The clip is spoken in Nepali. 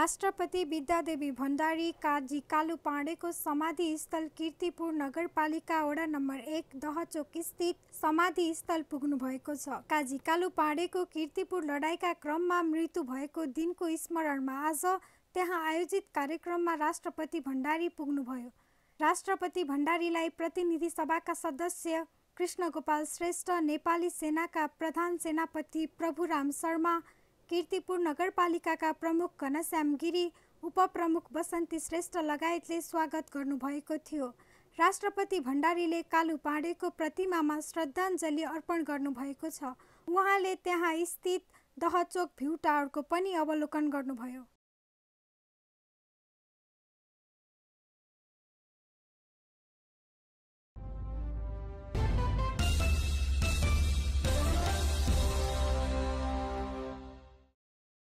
राष्ट्रपति विद्यादेवी भण्डारी काजी कालु पाँडेको स्थल किर्तिपुर नगरपालिका वडा नम्बर एक दहचोक स्थित समाधिस्थल पुग्नु भएको छ काजी कालु पाँडेको किर्तिपुर लडाइँका क्रममा मृत्यु भएको दिनको स्मरणमा आज त्यहाँ आयोजित कार्यक्रममा राष्ट्रपति भण्डारी पुग्नुभयो राष्ट्रपति भण्डारीलाई प्रतिनिधि सभाका सदस्य कृष्ण गोपाल श्रेष्ठ नेपाली सेनाका प्रधान सेनापति प्रभुराम शर्मा किर्तिपुर नगरपालिकाका प्रमुख घनश्याम गिरी उपप्रमुख बसन्ती श्रेष्ठ लगायतले स्वागत गर्नुभएको थियो राष्ट्रपति भण्डारीले कालु पाँडेको प्रतिमामा श्रद्धाञ्जली अर्पण गर्नुभएको छ उहाँले त्यहाँ स्थित दहचोक भ्यू टावरको पनि अवलोकन गर्नुभयो